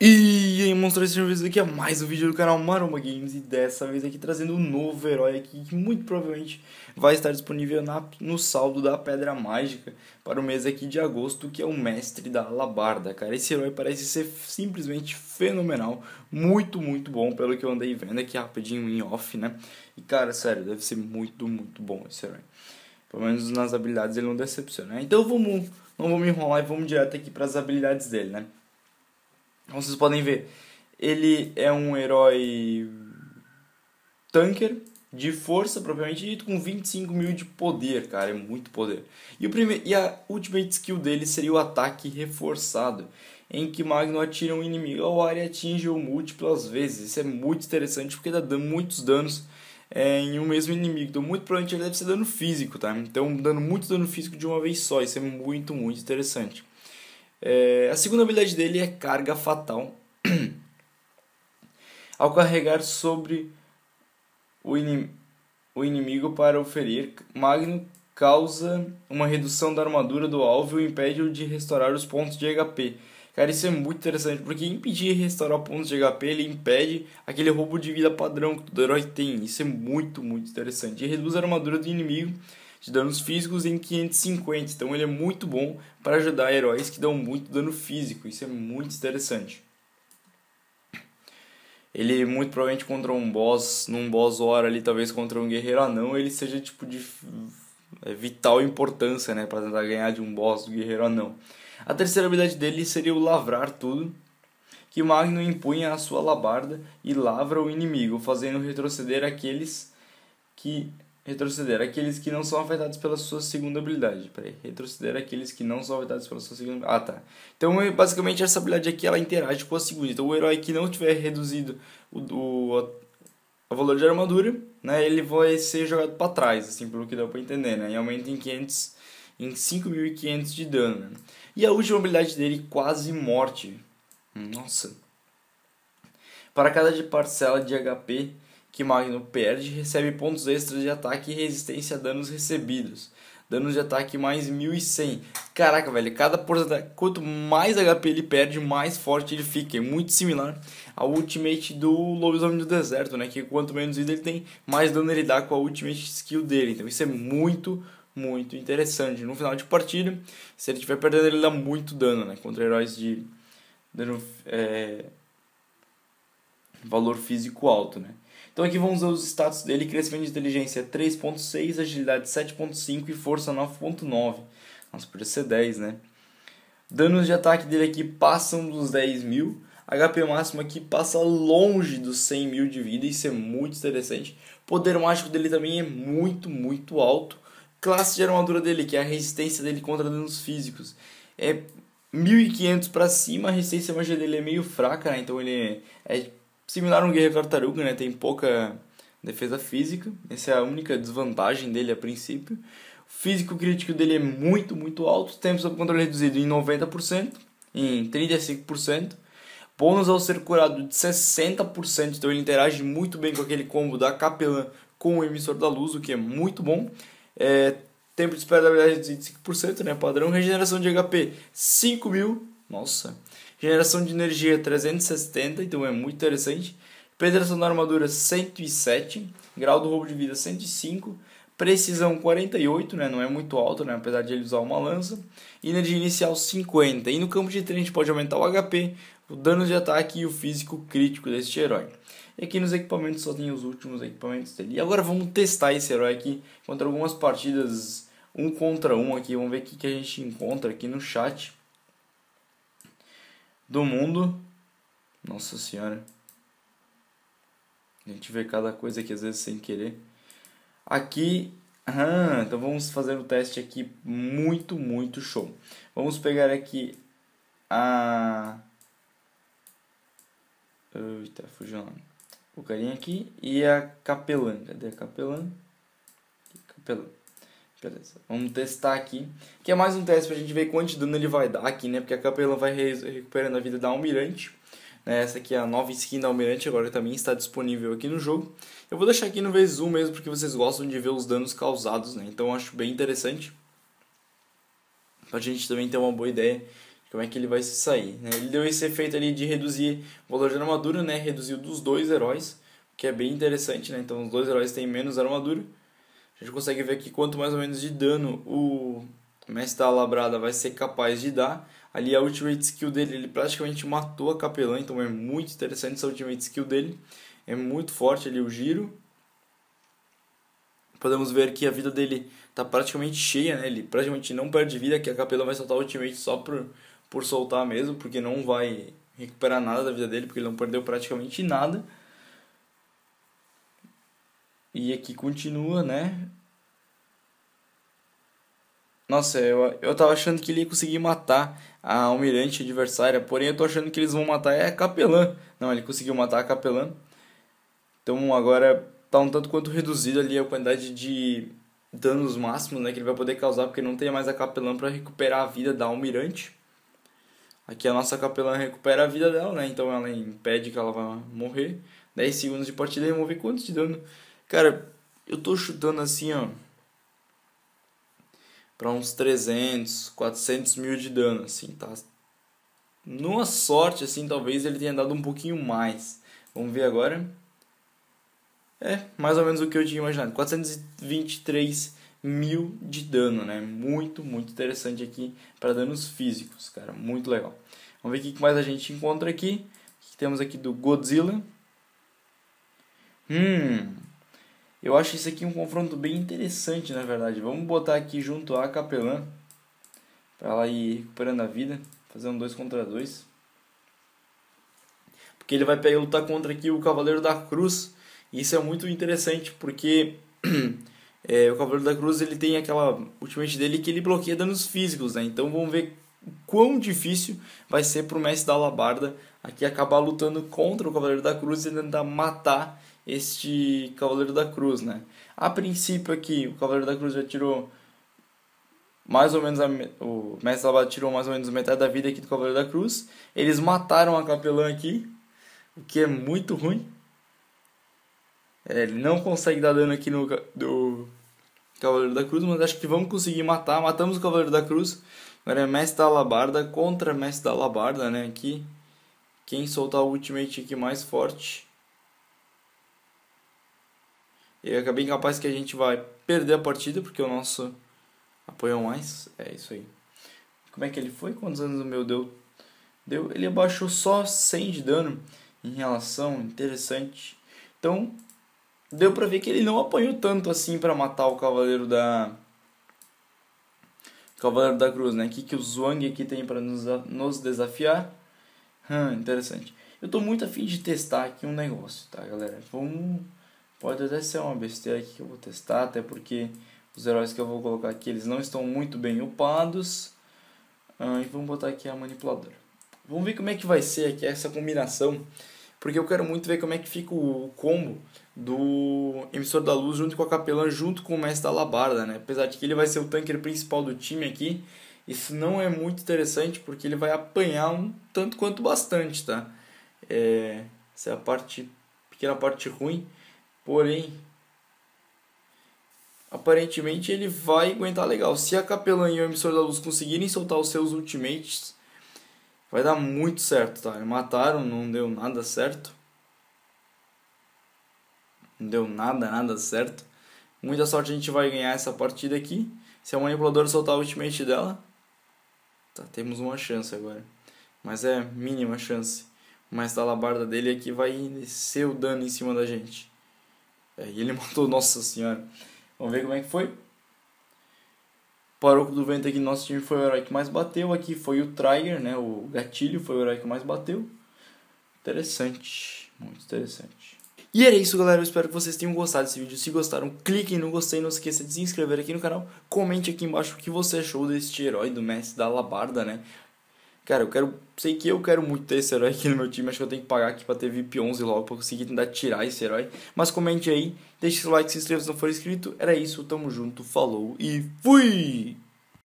E aí, monstros serviços aqui é mais um vídeo do canal Maroma Games e dessa vez aqui trazendo um novo herói aqui que muito provavelmente vai estar disponível na, no saldo da Pedra Mágica para o mês aqui de agosto, que é o Mestre da Alabarda, cara. Esse herói parece ser simplesmente fenomenal, muito, muito bom, pelo que eu andei vendo aqui rapidinho em off, né? E cara, sério, deve ser muito, muito bom esse herói. Pelo menos nas habilidades ele não decepciona. Né? Então vamos, não vamos enrolar e vamos direto aqui para as habilidades dele, né? Como vocês podem ver, ele é um herói tanker de força propriamente dito com 25 mil de poder, cara, é muito poder. E o primeiro e a ultimate skill dele seria o ataque reforçado, em que Magno atira um inimigo ao ar e atinge-o múltiplas vezes. Isso é muito interessante porque dá muitos danos é, em um mesmo inimigo. Então, muito provavelmente ele deve ser dano físico, tá? Então, dando muito dano físico de uma vez só. Isso é muito, muito interessante. É, a segunda habilidade dele é Carga Fatal. Ao carregar sobre o, inim o inimigo para o ferir, Magno causa uma redução da armadura do alvo e impede-o de restaurar os pontos de HP. Cara, isso é muito interessante, porque impedir restaurar pontos de HP, ele impede aquele roubo de vida padrão que todo herói tem. Isso é muito, muito interessante. E reduz a armadura do inimigo de danos físicos em 550. Então ele é muito bom para ajudar heróis que dão muito dano físico. Isso é muito interessante. Ele muito provavelmente contra um boss, num boss hora ali, talvez contra um guerreiro anão, ele seja tipo de é, vital importância, né, para tentar ganhar de um boss do guerreiro anão. A terceira habilidade dele seria o lavrar tudo, que Magno impunha a sua labarda e lavra o inimigo, fazendo retroceder aqueles que retroceder aqueles que não são afetados pela sua segunda habilidade. Peraí, retroceder aqueles que não são afetados pela sua segunda Ah, tá. Então, é, basicamente, essa habilidade aqui, ela interage com a segunda. Então, o herói que não tiver reduzido o, o, o valor de armadura, né, ele vai ser jogado para trás, assim, pelo que dá para entender, né, e aumenta em 500 em 5.500 de dano. E a última habilidade dele, quase morte. Nossa. Para cada parcela de HP que Magno perde, recebe pontos extras de ataque e resistência a danos recebidos. Danos de ataque mais 1.100. Caraca, velho, cada porcentagem... Quanto mais HP ele perde, mais forte ele fica. É muito similar ao ultimate do Lobisomem do Deserto, né? Que quanto menos vida ele tem, mais dano ele dá com a ultimate skill dele. Então isso é muito, muito interessante. No final de partida, se ele estiver perdendo, ele dá muito dano, né? Contra heróis de dano, é, valor físico alto, né? Então aqui vamos ver os status dele. Crescimento de inteligência 3.6, agilidade 7.5 e força 9.9. Nossa, podia ser 10, né? Danos de ataque dele aqui passam dos 10 mil. HP máximo aqui passa longe dos 100 mil de vida. Isso é muito interessante. Poder mágico dele também é muito, muito alto classe de armadura dele, que é a resistência dele contra danos físicos. É 1500 para cima, a resistência magia dele é meio fraca, né? Então ele é, é similar a um guerreiro tartaruga, né? Tem pouca defesa física. Essa é a única desvantagem dele a princípio. O físico crítico dele é muito, muito alto. Tempo sob controle reduzido em 90%, em 35%. Bônus ao ser curado de 60%, então ele interage muito bem com aquele combo da Capelã com o Emissor da Luz, o que é muito bom. É, tempo de espera da habilidade é de 25%, né? Padrão. Regeneração de HP 5000. Nossa. Geração de energia 370, então é muito interessante. Penetração da armadura 107, grau do roubo de vida 105, precisão 48, né? não é muito alto, né? apesar de ele usar uma lança. Energia inicial 50. E no campo de treino a gente pode aumentar o HP, o dano de ataque e o físico crítico deste herói. É e aqui nos equipamentos só tem os últimos equipamentos dele. E agora vamos testar esse herói aqui contra algumas partidas um contra um aqui. Vamos ver o que, que a gente encontra aqui no chat do mundo. Nossa senhora. A gente vê cada coisa aqui às vezes sem querer. Aqui ah, então vamos fazer um teste aqui muito, muito show. Vamos pegar aqui a... Eita, fugiu o nome o carinha aqui e a capelã. Cadê a capelã? Capelã. Beleza. Vamos testar aqui. Que é mais um teste pra gente ver quanto de dano ele vai dar aqui, né? Porque a capelã vai recuperando a vida da almirante. Né? Essa aqui é a nova skin da almirante, agora também está disponível aqui no jogo. Eu vou deixar aqui no vezes 1 mesmo, porque vocês gostam de ver os danos causados, né? Então eu acho bem interessante. Pra gente também ter uma boa ideia como é que ele vai se sair. Né? Ele deu esse efeito ali de reduzir o valor de armadura, né? reduziu dos dois heróis, o que é bem interessante, né? então os dois heróis têm menos armadura. A gente consegue ver aqui quanto mais ou menos de dano o Mestre da Labrada vai ser capaz de dar. Ali a Ultimate Skill dele, ele praticamente matou a Capelã, então é muito interessante essa Ultimate Skill dele. É muito forte ali o giro, podemos ver que a vida dele tá praticamente cheia, né? Ele praticamente não perde vida, que a Capelã vai soltar a ultimate só por, por soltar mesmo, porque não vai recuperar nada da vida dele, porque ele não perdeu praticamente nada. E aqui continua, né? Nossa, eu, eu tava achando que ele ia conseguir matar a almirante adversária, porém eu tô achando que eles vão matar é a capelã. Não, ele conseguiu matar a capelã. Então agora tá um tanto quanto reduzido ali a quantidade de danos máximos né, que ele vai poder causar, porque não tem mais a capelã para recuperar a vida da almirante. Aqui a nossa capelã recupera a vida dela, né? Então ela impede que ela vá morrer. 10 segundos de partida e remover quanto de dano? Cara, eu tô chutando assim, ó. Pra uns 300, 400 mil de dano, assim, tá? Numa sorte, assim, talvez ele tenha dado um pouquinho mais. Vamos ver agora. É, mais ou menos o que eu tinha imaginado. 423 mil de dano, né? Muito, muito interessante aqui para danos físicos, cara. Muito legal. Vamos ver o que mais a gente encontra aqui. O que temos aqui do Godzilla. Hum. Eu acho isso aqui um confronto bem interessante, na verdade. Vamos botar aqui junto a Capelã. para ela ir recuperando a vida. fazendo dois contra dois Porque ele vai pegar lutar contra aqui o Cavaleiro da Cruz. E isso é muito interessante, porque... É, o Cavaleiro da Cruz ele tem aquela ultimate dele que ele bloqueia danos físicos, né? Então vamos ver quão difícil vai ser pro mestre da Alabarda aqui acabar lutando contra o Cavaleiro da Cruz e tentar matar este Cavaleiro da Cruz, né? A princípio aqui, o Cavaleiro da Cruz já tirou mais ou menos a, o mestre da Alabarda tirou mais ou menos metade da vida aqui do Cavaleiro da Cruz. Eles mataram a capelã aqui, o que é muito ruim. É, ele não consegue dar dano aqui no do Cavaleiro da Cruz, mas acho que vamos conseguir matar. Matamos o Cavaleiro da Cruz. Agora é Mestre da Alabarda contra Mestre da Alabarda, né? Aqui. Quem soltar o ultimate aqui mais forte. E acabei capaz que a gente vai perder a partida, porque o nosso apoiou mais. É isso aí. Como é que ele foi? Quantos anos o meu deu? deu? Ele abaixou só 100 de dano em relação. Interessante. Então, deu para ver que ele não apanhou tanto assim para matar o Cavaleiro da Cavaleiro da Cruz, né? O que, que o Zhuang aqui tem para nos, nos desafiar? Hum, interessante. Eu tô muito afim de testar aqui um negócio, tá, galera? Vamos... Pode até ser uma besteira aqui que eu vou testar, até porque os heróis que eu vou colocar aqui, eles não estão muito bem upados. Ah, e vamos botar aqui a manipuladora. Vamos ver como é que vai ser aqui essa combinação porque eu quero muito ver como é que fica o combo do Emissor da Luz junto com a Capelã, junto com o Mestre da Labarda, né? Apesar de que ele vai ser o tanker principal do time aqui, isso não é muito interessante porque ele vai apanhar um tanto quanto bastante, tá? É, essa é a parte, pequena parte ruim, porém, aparentemente ele vai aguentar legal. Se a Capelã e o Emissor da Luz conseguirem soltar os seus ultimates, Vai dar muito certo, tá? Mataram, não deu nada certo. Não deu nada, nada certo. Muita sorte a gente vai ganhar essa partida aqui. Se a manipuladora soltar o ultimate dela, tá, temos uma chance agora. Mas é mínima chance. Mas da alabarda dele aqui vai descer o dano em cima da gente. É, e ele matou, nossa senhora. Vamos ver como é que foi. Paroco do Vento aqui no nosso time foi o herói que mais bateu. Aqui foi o Trigger, né? O Gatilho foi o herói que mais bateu. Interessante, muito interessante. E era isso, galera. Eu espero que vocês tenham gostado desse vídeo. Se gostaram, cliquem no gostei. Não se esqueça de se inscrever aqui no canal. Comente aqui embaixo o que você achou deste herói do mestre da Labarda, né? Cara, eu quero. Sei que eu quero muito ter esse herói aqui no meu time, acho que eu tenho que pagar aqui pra ter VIP 11 logo pra conseguir tentar tirar esse herói. Mas comente aí, deixe seu like, se inscreva se não for inscrito. Era isso, tamo junto, falou e fui!